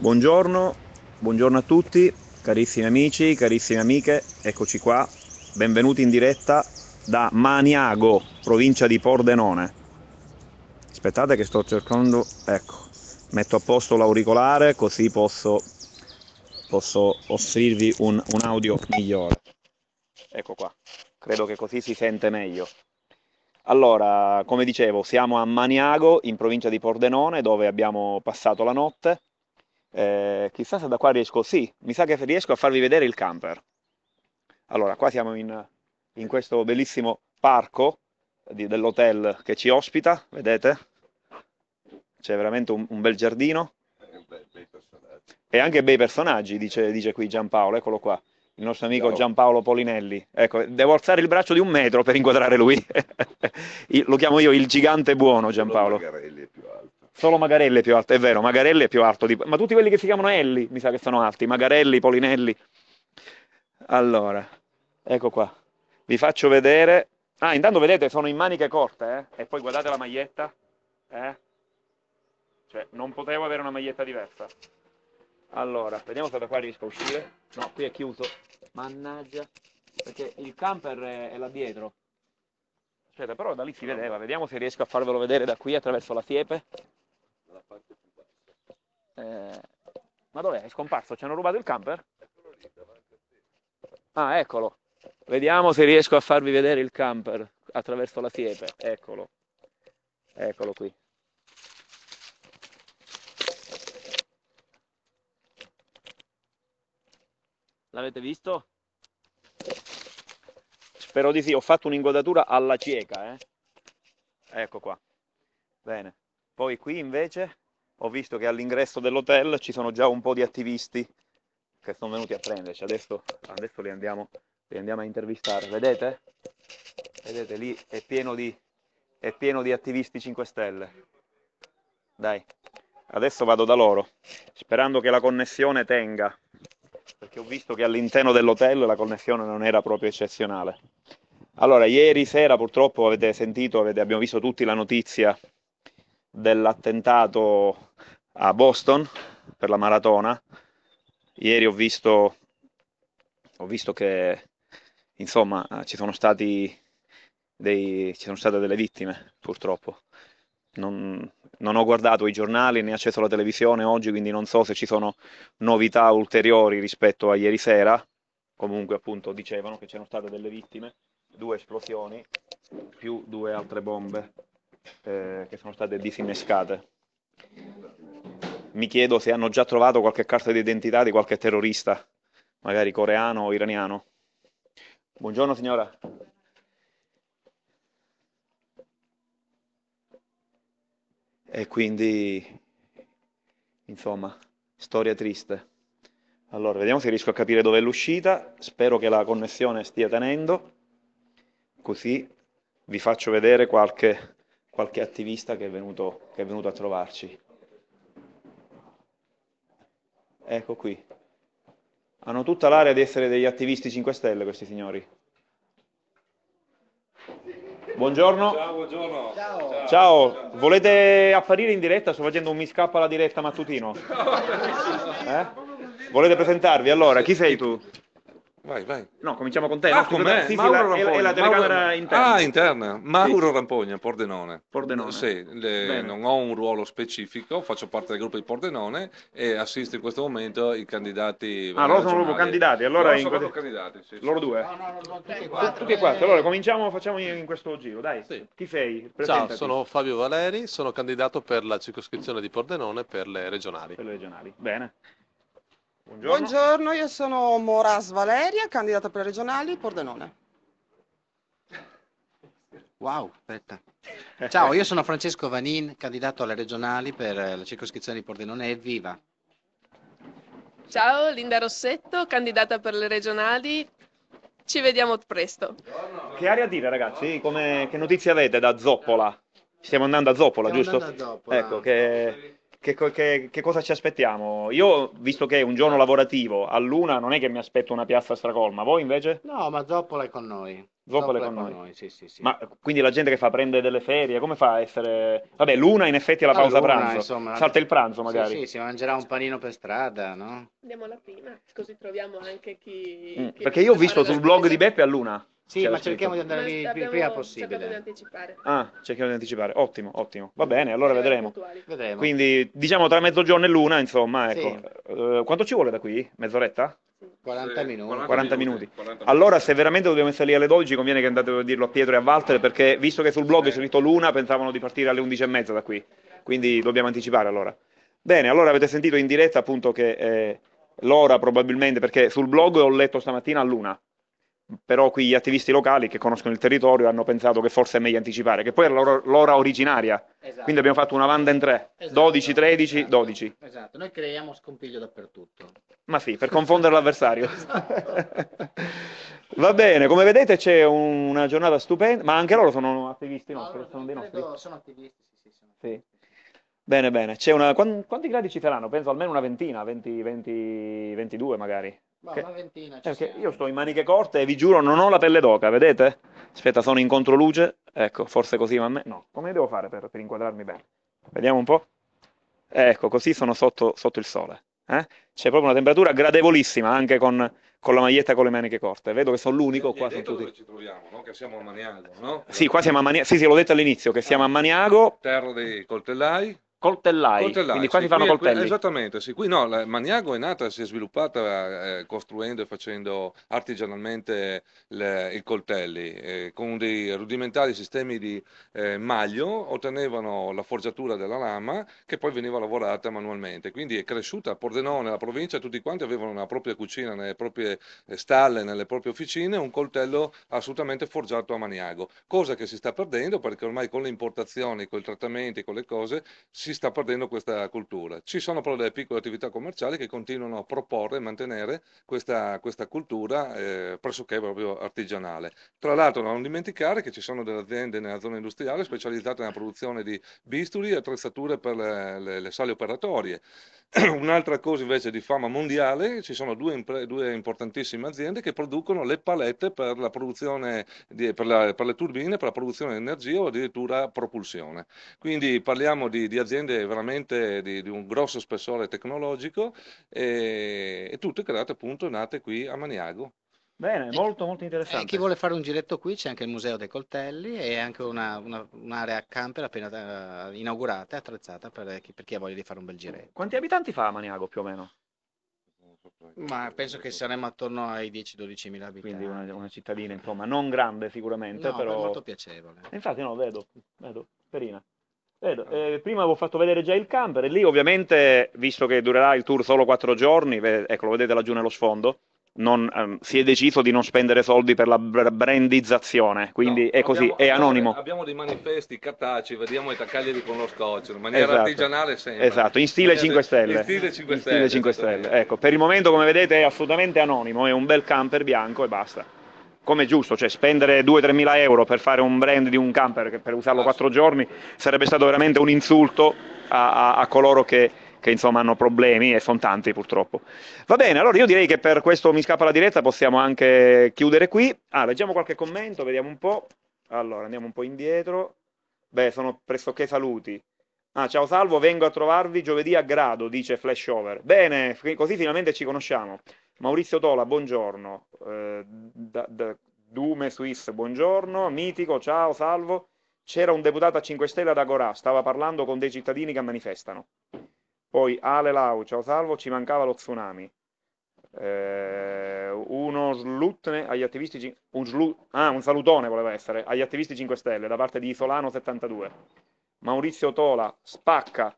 Buongiorno, buongiorno, a tutti, carissimi amici, carissime amiche, eccoci qua, benvenuti in diretta da Maniago, provincia di Pordenone. Aspettate che sto cercando, ecco, metto a posto l'auricolare così posso, posso offrirvi un, un audio migliore. Ecco qua, credo che così si sente meglio. Allora, come dicevo, siamo a Maniago, in provincia di Pordenone, dove abbiamo passato la notte eh, chissà se da qua riesco, sì, mi sa che riesco a farvi vedere il camper. Allora, qua siamo in, in questo bellissimo parco dell'hotel che ci ospita, vedete? C'è veramente un, un bel giardino. E anche bei personaggi, dice, dice qui Giampaolo, eccolo qua il nostro amico Giampaolo Polinelli. Ecco, devo alzare il braccio di un metro per inquadrare lui. lo chiamo io il gigante buono Giampaolo. Solo Magarelli è più alto, è vero, Magarelli è più alto di... Ma tutti quelli che si chiamano Elli mi sa che sono alti, Magarelli, Polinelli. Allora, ecco qua, vi faccio vedere... Ah, intanto vedete, sono in maniche corte, eh? E poi guardate la maglietta, eh? Cioè, non potevo avere una maglietta diversa. Allora, vediamo se da qua riesco a uscire. No, qui è chiuso. Mannaggia, perché il camper è, è là dietro. Aspetta, però da lì si vedeva, vediamo se riesco a farvelo vedere da qui attraverso la siepe parte più bassa. Eh, ma dov'è? È scomparso? Ci hanno rubato il camper? Ah, eccolo. Vediamo se riesco a farvi vedere il camper attraverso la siepe. Eccolo. Eccolo qui. L'avete visto? Spero di sì, ho fatto un'ingodatura alla cieca, eh? Ecco qua. Bene. Poi qui invece ho visto che all'ingresso dell'hotel ci sono già un po' di attivisti che sono venuti a prenderci. Adesso, adesso li, andiamo, li, andiamo, a intervistare. Vedete? Vedete lì è pieno di, è pieno di attivisti 5 Stelle. Dai, adesso vado da loro, sperando che la connessione tenga, perché ho visto che all'interno dell'hotel la connessione non era proprio eccezionale. Allora, ieri sera purtroppo avete sentito, avete, abbiamo visto tutti la notizia dell'attentato a Boston per la maratona. Ieri ho visto, ho visto che insomma ci sono, dei, ci sono state delle vittime purtroppo. Non, non, ho guardato i giornali né acceso la televisione oggi, quindi non so se ci sono novità ulteriori rispetto a ieri sera. Comunque, appunto, dicevano che c'erano state delle vittime, due esplosioni più due altre bombe eh, che sono state disinnescate. Mi chiedo se hanno già trovato qualche carta d'identità di qualche terrorista, magari coreano o iraniano. Buongiorno signora. E quindi, insomma, storia triste. Allora, vediamo se riesco a capire dove è l'uscita. Spero che la connessione stia tenendo, così vi faccio vedere qualche qualche attivista che è venuto, che è venuto a trovarci. Ecco qui. Hanno tutta l'area di essere degli attivisti 5 Stelle questi signori. Buongiorno. Ciao, buongiorno. Ciao. Ciao. Ciao. Volete apparire in diretta? Sto facendo un miscap alla diretta mattutino. Eh? Volete presentarvi? Allora, chi sei tu? vai, vai. No, cominciamo con te. Ah, no, con me? Sì, Mauro sì, la, è la telecamera Mauro... interna. Ah, interna. Mauro sì. Rampogna, Pordenone. Pordenone. Sì, le... non ho un ruolo specifico, faccio parte del gruppo di Pordenone e assisto in questo momento i candidati. Ah, loro sono proprio candidati, allora... Loro, in... sono candidati, sì, loro due? No, no, no, tutti e quattro. Tutti e quattro. Allora, cominciamo, facciamo in questo giro, dai. Sì. Chi sei? Ciao, sono Fabio Valeri, sono candidato per la circoscrizione di Pordenone per le regionali. Per le regionali, bene. Buongiorno. Buongiorno. io sono Moras Valeria, candidata per le regionali Pordenone. Wow, aspetta. Ciao, io sono Francesco Vanin, candidato alle regionali per la circoscrizione di Pordenone. Evviva! Ciao, Linda Rossetto, candidata per le regionali. Ci vediamo presto. Che aria a dire ragazzi? Come, che notizie avete da Zoppola? Stiamo andando a Zoppola, Stiamo giusto? Andando a Zoppola. Ecco, che che, che, che, cosa ci aspettiamo? Io, visto che è un giorno lavorativo, a Luna non è che mi aspetto una piazza stracolma, voi invece? No, ma Zoppola è con noi. Zoppola, è con, noi. noi sì, sì, sì. Ma quindi la gente che fa prende delle ferie, come fa a essere... Vabbè, Luna in effetti è la no, ah, pausa Luna, pranzo, insomma, salta il pranzo magari. Sì, sì, si mangerà un panino per strada, no? Andiamo alla prima, così troviamo anche chi... Mm, chi perché io ho visto sul blog di Beppe a Luna sì, ma cerchiamo di andare il prima possibile. Ah, cerchiamo di anticipare. Ottimo, ottimo. Va bene, allora vedremo. vedremo. Quindi diciamo tra mezzogiorno e l'una, insomma, ecco. Sì. Uh, eh, quanto ci vuole da qui? Mezz'oretta? 40 minuti. 40, 40 minuti. minuti. allora, se veramente dobbiamo essere lì alle 12, conviene che andate a dirlo a Pietro e a Walter, perché visto che sul blog è scritto l'una, pensavano di partire alle 11.30 da qui. Quindi dobbiamo anticipare allora. Bene, allora avete sentito in diretta appunto che eh, l'ora probabilmente, perché sul blog ho letto stamattina a luna, però qui gli attivisti locali che conoscono il territorio hanno pensato che forse è meglio anticipare, che poi era l'ora, l'ora originaria, esatto. quindi abbiamo fatto una banda in tre, esatto. 12, 13, esatto. 12. Esatto, noi creiamo scompiglio dappertutto. Ma sì, per confondere l'avversario. Esatto. Va bene, come vedete c'è un, una giornata stupenda, ma anche loro sono attivisti no, nostri, sono dei nostri. Sono attivisti, sì, sì. Sono attivisti. sì. Bene, bene. Una, quanti gradi ci saranno? Penso almeno una ventina, 20, 20, 22 magari. Ma una ventina ci eh, Io sto in maniche corte e vi giuro non ho la pelle d'oca, vedete? Aspetta, sono in controluce, ecco, forse così ma a me. No, come devo fare per, per inquadrarmi bene? Vediamo un po'. Eh, ecco, così sono sotto, sotto il sole. Eh? C'è proprio una temperatura gradevolissima anche con, con, la maglietta con le maniche corte. Vedo che sono l'unico qua. Sono tutti... dove ci troviamo, no? Che siamo a Maniago, no? Sì, qua siamo a Maniago. Sì, sì, l'ho detto all'inizio, che siamo a Maniago. Terra dei coltellai coltellai, coltellai quindi qua si fanno coltelli. esattamente, sì. Qui no, la Maniago è nata, si è sviluppata eh, costruendo e facendo artigianalmente le, i coltelli. Eh, con dei rudimentali sistemi di eh, maglio ottenevano la forgiatura della lama che poi veniva lavorata manualmente. Quindi è cresciuta a Pordenone, la provincia, tutti quanti avevano una propria cucina, nelle proprie eh, stalle, nelle proprie officine, un coltello assolutamente forgiato a Maniago. Cosa che si sta perdendo perché ormai con le importazioni, con i trattamenti, con le cose, si si sta perdendo questa cultura. Ci sono però delle piccole attività commerciali che continuano a proporre e mantenere questa, questa cultura eh, pressoché proprio artigianale. Tra l'altro non dimenticare che ci sono delle aziende nella zona industriale specializzate nella produzione di bisturi e attrezzature per le, le, le sale operatorie. Un'altra cosa invece di fama mondiale, ci sono due, impre- due importantissime aziende che producono le palette per, di, per, la, per, le turbine, per la produzione di energia o addirittura propulsione. Quindi parliamo di, di aziende veramente di, di, un grosso spessore tecnologico e, eh, e tutte create appunto nate qui a Maniago. Bene, molto molto interessante. E eh, chi vuole fare un giretto qui c'è anche il Museo dei Coltelli e anche una, una, un'area camper appena eh, inaugurata e attrezzata per eh, chi, per chi, ha voglia di fare un bel giretto. Quanti abitanti fa Maniago più o meno? Ma penso che saremmo attorno ai 10-12 mila abitanti. Quindi una, una, cittadina, insomma, non grande sicuramente, no, però... molto piacevole. Infatti no, vedo, vedo, carina. Vedo, eh, prima avevo fatto vedere già il camper e lì ovviamente, visto che durerà il tour solo 4 giorni, ecco lo vedete laggiù nello sfondo, non, um, si è deciso di non spendere soldi per la brandizzazione, quindi no, è così, abbiamo, è anonimo. Abbiamo dei manifesti cartacei, vediamo i taccagli con lo scotch, in maniera esatto. artigianale sempre. Esatto, in stile, in, stile, in stile 5 in Stelle. 5 stelle. Ecco, per il momento come vedete è assolutamente anonimo, è un bel camper bianco e basta. Come giusto, cioè spendere 2-3 mila euro per fare un brand di un camper per usarlo 4 giorni sarebbe stato veramente un insulto a, a, a coloro che che insomma hanno problemi e sono tanti purtroppo. Va bene, allora io direi che per questo mi scappa la diretta, possiamo anche chiudere qui. Ah, leggiamo qualche commento, vediamo un po'. Allora, andiamo un po' indietro. Beh, sono pressoché saluti. Ah, ciao Salvo, vengo a trovarvi giovedì a Grado, dice Flashover. Bene, così finalmente ci conosciamo. Maurizio Tola, buongiorno. Eh, da, da, Dume Swiss, buongiorno. Mitico, ciao Salvo. C'era un deputato a 5 Stelle ad Agorà, stava parlando con dei cittadini che manifestano. Poi Ale Lau, ciao Salvo, ci mancava lo tsunami. Eh, uno slutne agli attivisti un, slu, ah, un salutone voleva essere agli attivisti 5 Stelle da parte di Isolano 72 Maurizio Tola spacca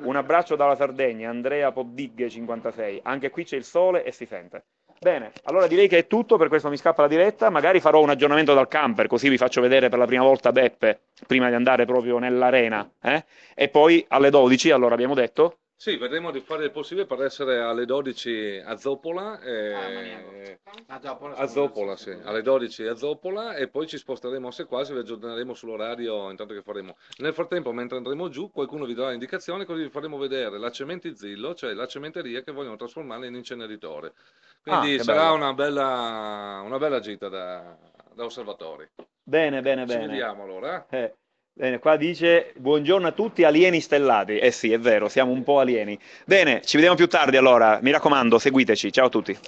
un abbraccio dalla Sardegna Andrea Poddighe 56 anche qui c'è il sole e si sente bene allora direi che è tutto per questo mi scappa la diretta magari farò un aggiornamento dal camper così vi faccio vedere per la prima volta Beppe prima di andare proprio nell'arena eh? e poi alle 12 allora abbiamo detto sì, vedremo di fare il possibile per essere alle 12 a Zopola. E... Ah, eh, eh, a Zopola, a Zopola sì. Alle 12 a Zopola e poi ci sposteremo se quasi, vi aggiorneremo sull'orario intanto che faremo. Nel frattempo, mentre andremo giù, qualcuno vi darà l'indicazione così vi faremo vedere la cementizillo, cioè la cementeria che vogliono trasformare in inceneritore. Quindi ah, sarà una bella, una bella gita da, da osservatori. Bene, bene, ci bene. Ci vediamo allora. Eh. Bene, qua dice buongiorno a tutti alieni stellati. Eh sì, è vero, siamo un po' alieni. Bene, ci vediamo più tardi allora. Mi raccomando, seguiteci. Ciao a tutti.